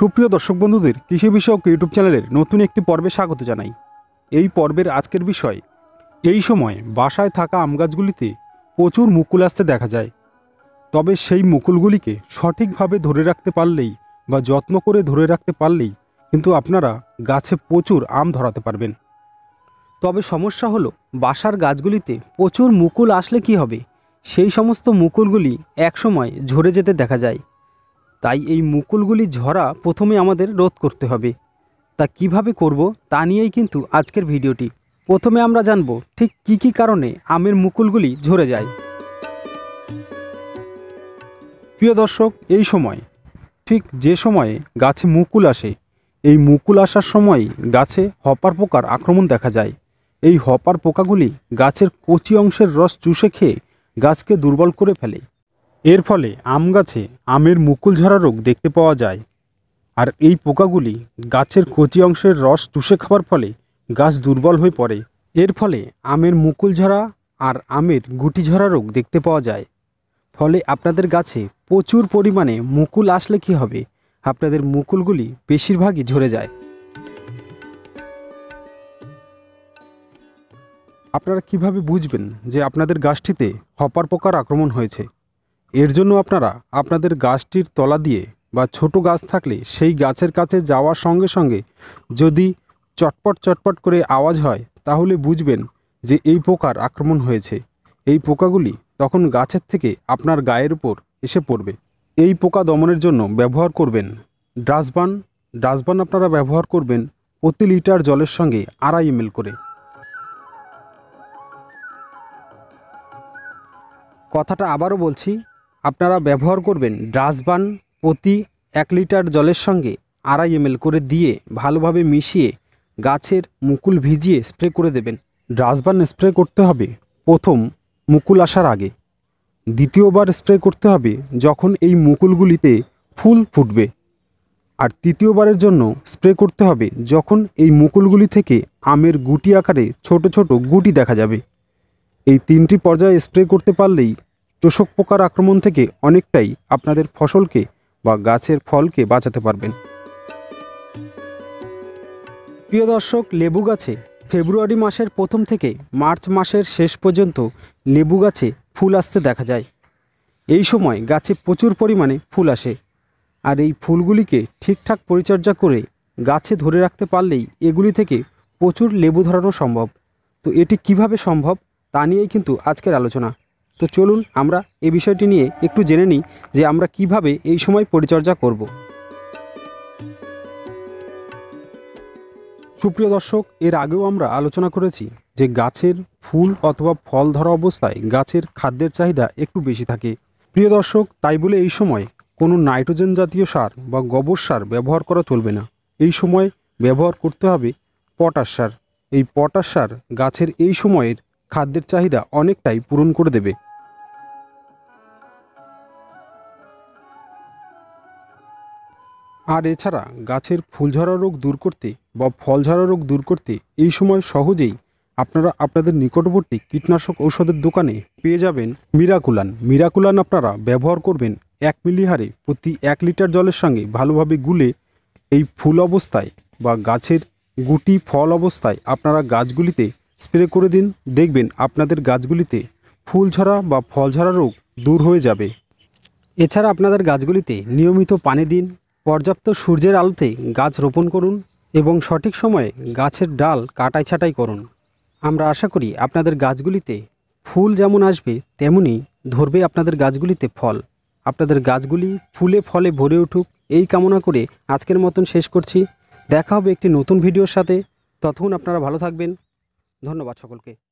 সুপ্রিয় দর্শক বন্ধুদের কৃষি বিষয়ক ইউটিউব চ্যানেলের নতুন একটি পর্বে স্বাগত জানাই এই পর্বের আজকের বিষয় এই সময় বাসায় থাকা আম গাছগুলিতে প্রচুর মুকুল আসতে দেখা যায় তবে সেই মুকুলগুলিকে সঠিকভাবে ধরে রাখতে পারলেই বা যত্ন করে ধরে রাখতে পারলেই কিন্তু আপনারা গাছে প্রচুর আম ধরাতে পারবেন তবে সমস্যা হলো বাসার গাছগুলিতে প্রচুর মুকুল আসলে কি হবে সেই সমস্ত মুকুলগুলি একসময় ঝরে যেতে দেখা যায় তাই এই মুকুলগুলি ঝরা প্রথমে আমাদের রোধ করতে হবে তা কিভাবে করব তা নিয়েই কিন্তু আজকের ভিডিওটি প্রথমে আমরা জানব ঠিক কি কি কারণে আমের মুকুলগুলি ঝরে যায় প্রিয় দর্শক এই সময় ঠিক যে সময়ে গাছে মুকুল আসে এই মুকুল আসার সময় গাছে হপার পোকার আক্রমণ দেখা যায় এই হপার পোকাগুলি গাছের কচি অংশের রস চুষে খেয়ে গাছকে দুর্বল করে ফেলে এর ফলে আম গাছে আমের মুকুল ঝরা রোগ দেখতে পাওয়া যায় আর এই পোকাগুলি গাছের কচি অংশের রস চুষে খাওয়ার ফলে গাছ দুর্বল হয়ে পড়ে এর ফলে আমের মুকুল ঝরা আর আমের গুটি ঝরা রোগ দেখতে পাওয়া যায় ফলে আপনাদের গাছে প্রচুর পরিমাণে মুকুল আসলে কি হবে আপনাদের মুকুলগুলি বেশিরভাগই ঝরে যায় আপনারা কিভাবে বুঝবেন যে আপনাদের গাছটিতে হপার পোকার আক্রমণ হয়েছে এর জন্য আপনারা আপনাদের গাছটির তলা দিয়ে বা ছোট গাছ থাকলে সেই গাছের কাছে যাওয়ার সঙ্গে সঙ্গে যদি চটপট চটপট করে আওয়াজ হয় তাহলে বুঝবেন যে এই পোকার আক্রমণ হয়েছে এই পোকাগুলি তখন গাছের থেকে আপনার গায়ের উপর এসে পড়বে এই পোকা দমনের জন্য ব্যবহার করবেন ড্রাসবান ড্রাসবান আপনারা ব্যবহার করবেন প্রতি লিটার জলের সঙ্গে আড়াই এম করে কথাটা আবারও বলছি আপনারা ব্যবহার করবেন ড্রাসবান প্রতি এক লিটার জলের সঙ্গে আড়াই এম করে দিয়ে ভালোভাবে মিশিয়ে গাছের মুকুল ভিজিয়ে স্প্রে করে দেবেন ড্রাসবান স্প্রে করতে হবে প্রথম মুকুল আসার আগে দ্বিতীয়বার স্প্রে করতে হবে যখন এই মুকুলগুলিতে ফুল ফুটবে আর তৃতীয়বারের জন্য স্প্রে করতে হবে যখন এই মুকুলগুলি থেকে আমের গুটি আকারে ছোট ছোট গুটি দেখা যাবে এই তিনটি পর্যায়ে স্প্রে করতে পারলেই চোষক পোকার আক্রমণ থেকে অনেকটাই আপনাদের ফসলকে বা গাছের ফলকে বাঁচাতে পারবেন প্রিয় দর্শক লেবু গাছে ফেব্রুয়ারি মাসের প্রথম থেকে মার্চ মাসের শেষ পর্যন্ত লেবু গাছে ফুল আসতে দেখা যায় এই সময় গাছে প্রচুর পরিমাণে ফুল আসে আর এই ফুলগুলিকে ঠিকঠাক পরিচর্যা করে গাছে ধরে রাখতে পারলেই এগুলি থেকে প্রচুর লেবু ধরানো সম্ভব তো এটি কিভাবে সম্ভব তা নিয়েই কিন্তু আজকের আলোচনা তো চলুন আমরা এই বিষয়টি নিয়ে একটু জেনে নিই যে আমরা কিভাবে এই সময় পরিচর্যা করব সুপ্রিয় দর্শক এর আগেও আমরা আলোচনা করেছি যে গাছের ফুল অথবা ফল ধরা অবস্থায় গাছের খাদ্যের চাহিদা একটু বেশি থাকে প্রিয় দর্শক তাই বলে এই সময় কোনো নাইট্রোজেন জাতীয় সার বা গোবর সার ব্যবহার করা চলবে না এই সময় ব্যবহার করতে হবে পটাশ সার এই পটাশ সার গাছের এই সময়ের খাদ্যের চাহিদা অনেকটাই পূরণ করে দেবে আর এছাড়া গাছের ফুল ঝরা রোগ দূর করতে বা ফল ঝরা রোগ দূর করতে এই সময় সহজেই আপনারা আপনাদের নিকটবর্তী কীটনাশক ঔষধের দোকানে পেয়ে যাবেন মিরাকুলান মিরাকুলান আপনারা ব্যবহার করবেন এক মিলিহারে প্রতি এক লিটার জলের সঙ্গে ভালোভাবে গুলে এই ফুল অবস্থায় বা গাছের গুটি ফল অবস্থায় আপনারা গাছগুলিতে স্প্রে করে দিন দেখবেন আপনাদের গাছগুলিতে ফুল ঝরা বা ফল ঝরা রোগ দূর হয়ে যাবে এছাড়া আপনাদের গাছগুলিতে নিয়মিত পানি দিন পর্যাপ্ত সূর্যের আলোতে গাছ রোপণ করুন এবং সঠিক সময়ে গাছের ডাল কাটাই ছাটাই করুন আমরা আশা করি আপনাদের গাছগুলিতে ফুল যেমন আসবে তেমনি ধরবে আপনাদের গাছগুলিতে ফল আপনাদের গাছগুলি ফুলে ফলে ভরে উঠুক এই কামনা করে আজকের মতন শেষ করছি দেখা হবে একটি নতুন ভিডিওর সাথে ততক্ষণ আপনারা ভালো থাকবেন ধন্যবাদ সকলকে